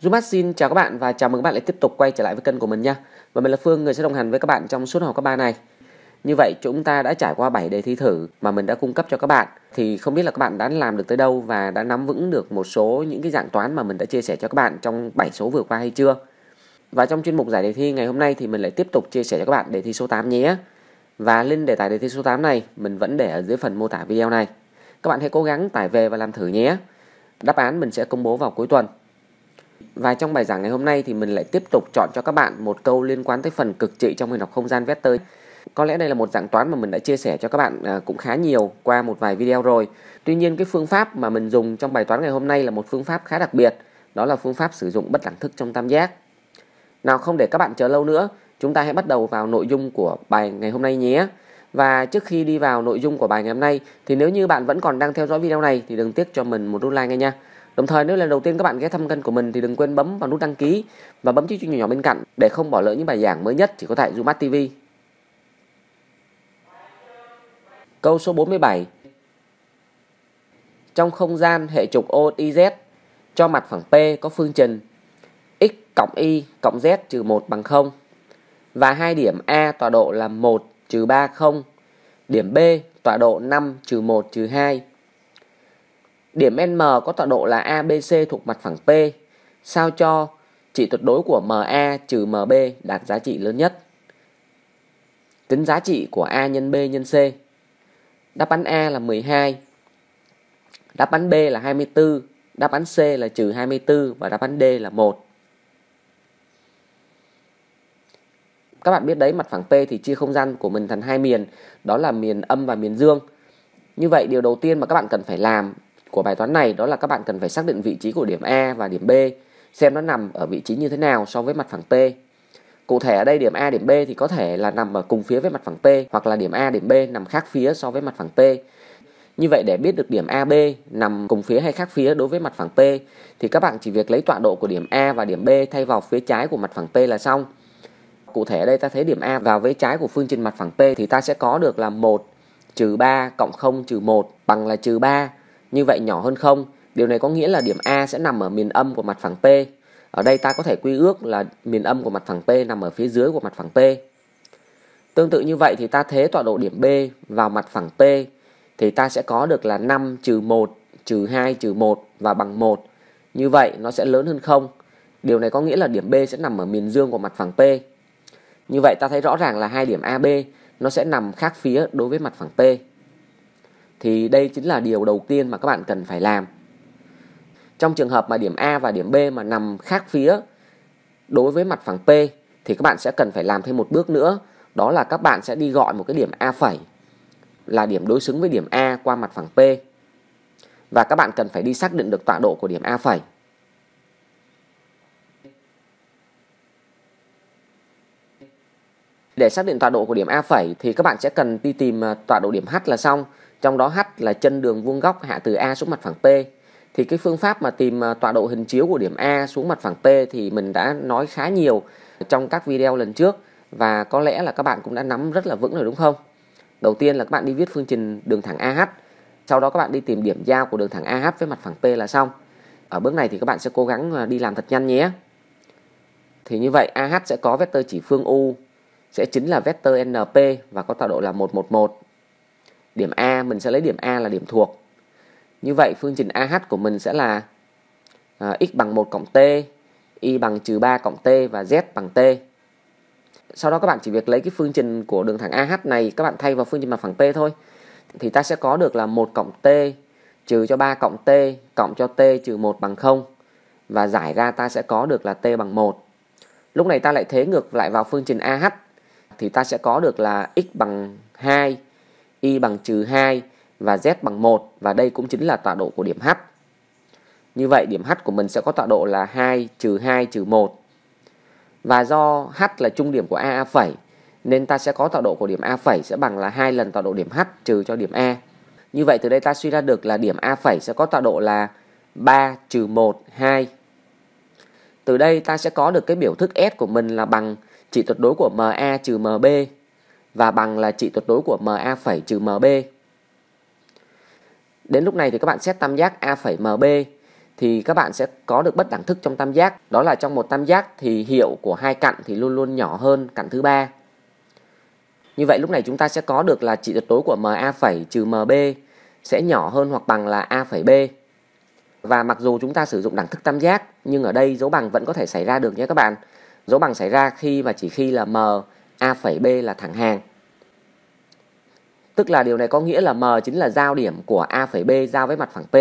Zumat xin chào các bạn và chào mừng các bạn lại tiếp tục quay trở lại với kênh của mình nha. Và mình là Phương, người sẽ đồng hành với các bạn trong suốt học cấp ba này. Như vậy chúng ta đã trải qua 7 đề thi thử mà mình đã cung cấp cho các bạn thì không biết là các bạn đã làm được tới đâu và đã nắm vững được một số những cái dạng toán mà mình đã chia sẻ cho các bạn trong 7 số vừa qua hay chưa. Và trong chuyên mục giải đề thi ngày hôm nay thì mình lại tiếp tục chia sẻ cho các bạn đề thi số 8 nhé. Và link đề tài đề thi số 8 này mình vẫn để ở dưới phần mô tả video này. Các bạn hãy cố gắng tải về và làm thử nhé. Đáp án mình sẽ công bố vào cuối tuần và trong bài giảng ngày hôm nay thì mình lại tiếp tục chọn cho các bạn một câu liên quan tới phần cực trị trong hình học không gian vector. Có lẽ đây là một dạng toán mà mình đã chia sẻ cho các bạn à, cũng khá nhiều qua một vài video rồi. Tuy nhiên cái phương pháp mà mình dùng trong bài toán ngày hôm nay là một phương pháp khá đặc biệt, đó là phương pháp sử dụng bất đẳng thức trong tam giác. Nào không để các bạn chờ lâu nữa, chúng ta hãy bắt đầu vào nội dung của bài ngày hôm nay nhé. Và trước khi đi vào nội dung của bài ngày hôm nay thì nếu như bạn vẫn còn đang theo dõi video này thì đừng tiếc cho mình một nút like ngay nha. Đồng thời nếu lần đầu tiên các bạn ghé thăm kênh của mình thì đừng quên bấm vào nút đăng ký và bấm chiếc chuông nhỏ bên cạnh để không bỏ lỡ những bài giảng mới nhất chỉ có tại Dumat TV. Câu số 47 Trong không gian hệ trục OIZ cho mặt phẳng P có phương trình x cộng y cộng z trừ 1 bằng 0 và hai điểm A tọa độ là 1 trừ 3 0 điểm B tọa độ 5 trừ 1 trừ 2 Điểm N có tọa độ là ABC thuộc mặt phẳng P, sao cho trị tuyệt đối của MA trừ MB đạt giá trị lớn nhất. Tính giá trị của A nhân B nhân C. Đáp án A là 12, đáp án B là 24, đáp án C là trừ 24 và đáp án D là 1. Các bạn biết đấy, mặt phẳng P thì chia không gian của mình thành hai miền, đó là miền âm và miền dương. Như vậy điều đầu tiên mà các bạn cần phải làm của bài toán này đó là các bạn cần phải xác định vị trí của điểm A và điểm B, xem nó nằm ở vị trí như thế nào so với mặt phẳng T. Cụ thể ở đây điểm A điểm B thì có thể là nằm ở cùng phía với mặt phẳng T hoặc là điểm A điểm B nằm khác phía so với mặt phẳng T. Như vậy để biết được điểm AB nằm cùng phía hay khác phía đối với mặt phẳng T thì các bạn chỉ việc lấy tọa độ của điểm A và điểm B thay vào phía trái của mặt phẳng T là xong. Cụ thể ở đây ta thấy điểm A vào với trái của phương trình mặt phẳng T thì ta sẽ có được là 1 trừ 3 cộng 0 trừ 1 bằng là trừ 3 như vậy nhỏ hơn 0. Điều này có nghĩa là điểm A sẽ nằm ở miền âm của mặt phẳng P. Ở đây ta có thể quy ước là miền âm của mặt phẳng P nằm ở phía dưới của mặt phẳng P. Tương tự như vậy thì ta thế tọa độ điểm B vào mặt phẳng P thì ta sẽ có được là 5 trừ 1 trừ 2 trừ 1 và bằng 1. Như vậy nó sẽ lớn hơn 0. Điều này có nghĩa là điểm B sẽ nằm ở miền dương của mặt phẳng P. Như vậy ta thấy rõ ràng là hai điểm AB nó sẽ nằm khác phía đối với mặt phẳng P thì đây chính là điều đầu tiên mà các bạn cần phải làm. Trong trường hợp mà điểm A và điểm B mà nằm khác phía đối với mặt phẳng P thì các bạn sẽ cần phải làm thêm một bước nữa, đó là các bạn sẽ đi gọi một cái điểm A phẩy là điểm đối xứng với điểm A qua mặt phẳng P. Và các bạn cần phải đi xác định được tọa độ của điểm A phẩy. Để xác định tọa độ của điểm A phẩy thì các bạn sẽ cần đi tìm à, tọa độ điểm H là xong trong đó H là chân đường vuông góc hạ từ A xuống mặt phẳng P thì cái phương pháp mà tìm à, tọa độ hình chiếu của điểm A xuống mặt phẳng P thì mình đã nói khá nhiều trong các video lần trước và có lẽ là các bạn cũng đã nắm rất là vững rồi đúng không? Đầu tiên là các bạn đi viết phương trình đường thẳng AH, sau đó các bạn đi tìm điểm giao của đường thẳng AH với mặt phẳng P là xong. Ở bước này thì các bạn sẽ cố gắng à, đi làm thật nhanh nhé. Thì như vậy AH sẽ có vectор chỉ phương U sẽ chính là vector NP và có tọa độ là 111 điểm A mình sẽ lấy điểm A là điểm thuộc như vậy phương trình AH của mình sẽ là à, x bằng 1 cộng t y bằng trừ 3 cộng t và z bằng t sau đó các bạn chỉ việc lấy cái phương trình của đường thẳng AH này các bạn thay vào phương trình mặt phẳng t thôi thì ta sẽ có được là 1 cộng t trừ cho 3 cộng t cộng cho t trừ 1 bằng 0 và giải ra ta sẽ có được là t bằng 1 lúc này ta lại thế ngược lại vào phương trình AH thì ta sẽ có được là x bằng 2 y bằng trừ 2 và z bằng 1 và đây cũng chính là tọa độ của điểm h. Như vậy điểm h của mình sẽ có tọa độ là 2 trừ 2 trừ 1. Và do h là trung điểm của a a phẩy nên ta sẽ có tọa độ của điểm a phẩy sẽ bằng là hai lần tọa độ điểm h trừ cho điểm a. Như vậy từ đây ta suy ra được là điểm a phẩy sẽ có tọa độ là 3 trừ 1 2. Từ đây ta sẽ có được cái biểu thức S của mình là bằng trị tuyệt đối của MA trừ MB và bằng là trị tuyệt đối của MA phẩy trừ MB. Đến lúc này thì các bạn xét tam giác A phẩy MB thì các bạn sẽ có được bất đẳng thức trong tam giác. Đó là trong một tam giác thì hiệu của hai cạnh thì luôn luôn nhỏ hơn cạnh thứ ba. Như vậy lúc này chúng ta sẽ có được là trị tuyệt đối của MA phẩy trừ MB sẽ nhỏ hơn hoặc bằng là A phẩy B. Và mặc dù chúng ta sử dụng đẳng thức tam giác nhưng ở đây dấu bằng vẫn có thể xảy ra được nhé các bạn. Dấu bằng xảy ra khi mà chỉ khi là M A phẩy B là thẳng hàng. Tức là điều này có nghĩa là M chính là giao điểm của A phẩy B giao với mặt phẳng P.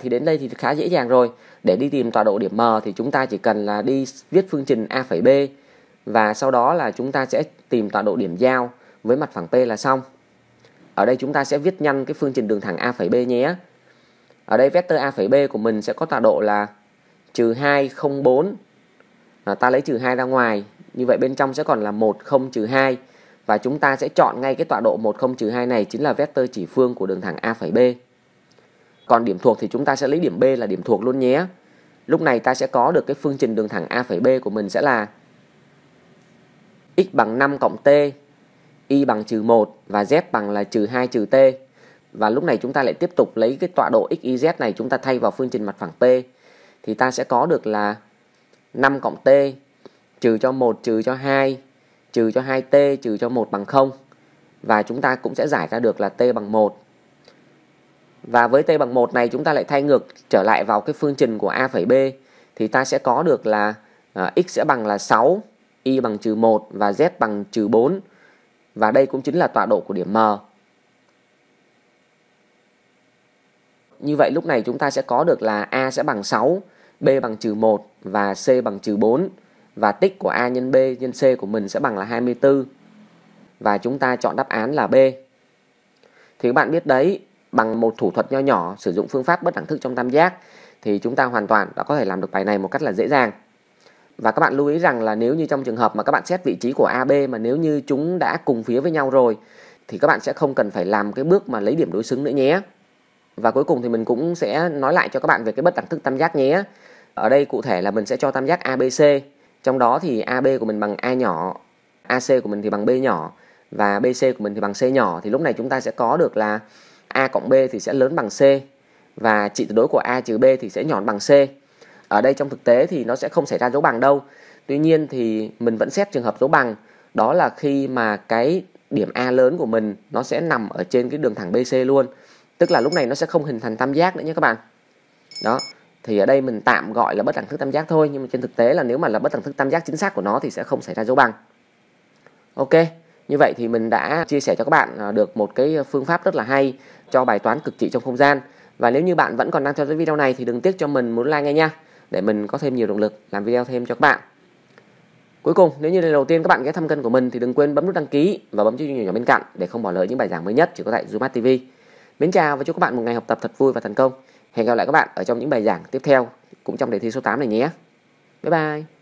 Thì đến đây thì khá dễ dàng rồi. Để đi tìm tọa độ điểm M thì chúng ta chỉ cần là đi viết phương trình A phẩy B và sau đó là chúng ta sẽ tìm tọa độ điểm giao với mặt phẳng P là xong. Ở đây chúng ta sẽ viết nhanh cái phương trình đường thẳng A phẩy B nhé. Ở đây vector A phẩy B của mình sẽ có tọa độ là trừ 2, 0, 4, à, ta lấy trừ 2 ra ngoài như vậy bên trong sẽ còn là 1 0 trừ 2 và chúng ta sẽ chọn ngay cái tọa độ 1 0 trừ 2 này chính là vectơ chỉ phương của đường thẳng A phẩy B còn điểm thuộc thì chúng ta sẽ lấy điểm B là điểm thuộc luôn nhé lúc này ta sẽ có được cái phương trình đường thẳng A phẩy B của mình sẽ là x bằng 5 cộng t y bằng trừ 1 và z bằng là trừ 2 trừ t và lúc này chúng ta lại tiếp tục lấy cái tọa độ x y z này chúng ta thay vào phương trình mặt phẳng p thì ta sẽ có được là 5 cộng t trừ cho 1 trừ cho 2 trừ cho 2t trừ cho 1 bằng 0 và chúng ta cũng sẽ giải ra được là t bằng 1. Và với t bằng 1 này chúng ta lại thay ngược trở lại vào cái phương trình của a phẩy b thì ta sẽ có được là uh, x sẽ bằng là 6, y bằng trừ 1 và z bằng trừ 4. Và đây cũng chính là tọa độ của điểm M. Như vậy lúc này chúng ta sẽ có được là A sẽ bằng 6 b bằng trừ 1 và c bằng trừ 4 và tích của a nhân b nhân c của mình sẽ bằng là 24 và chúng ta chọn đáp án là b. Thì các bạn biết đấy, bằng một thủ thuật nho nhỏ sử dụng phương pháp bất đẳng thức trong tam giác thì chúng ta hoàn toàn đã có thể làm được bài này một cách là dễ dàng. Và các bạn lưu ý rằng là nếu như trong trường hợp mà các bạn xét vị trí của AB mà nếu như chúng đã cùng phía với nhau rồi thì các bạn sẽ không cần phải làm cái bước mà lấy điểm đối xứng nữa nhé và cuối cùng thì mình cũng sẽ nói lại cho các bạn về cái bất đẳng thức tam giác nhé ở đây cụ thể là mình sẽ cho tam giác ABC trong đó thì AB của mình bằng A nhỏ AC của mình thì bằng B nhỏ và BC của mình thì bằng C nhỏ thì lúc này chúng ta sẽ có được là A cộng B thì sẽ lớn bằng C và trị tuyệt đối của A trừ B thì sẽ nhỏ bằng C. Ở đây trong thực tế thì nó sẽ không xảy ra dấu bằng đâu. Tuy nhiên thì mình vẫn xét trường hợp dấu bằng đó là khi mà cái điểm A lớn của mình nó sẽ nằm ở trên cái đường thẳng BC luôn tức là lúc này nó sẽ không hình thành tam giác nữa nhé các bạn đó thì ở đây mình tạm gọi là bất đẳng thức tam giác thôi nhưng mà trên thực tế là nếu mà là bất đẳng thức tam giác chính xác của nó thì sẽ không xảy ra dấu bằng ok như vậy thì mình đã chia sẻ cho các bạn à, được một cái phương pháp rất là hay cho bài toán cực trị trong không gian và nếu như bạn vẫn còn đang theo dõi video này thì đừng tiếc cho mình muốn like ngay nha để mình có thêm nhiều động lực làm video thêm cho các bạn Cuối cùng, nếu như lần đầu tiên các bạn ghé thăm kênh của mình thì đừng quên bấm nút đăng ký và bấm chuông nhỏ bên cạnh để không bỏ lỡ những bài giảng mới nhất chỉ có tại Zoomat TV. Mến chào và chúc các bạn một ngày học tập thật vui và thành công. Hẹn gặp lại các bạn ở trong những bài giảng tiếp theo cũng trong đề thi số 8 này nhé. Bye bye.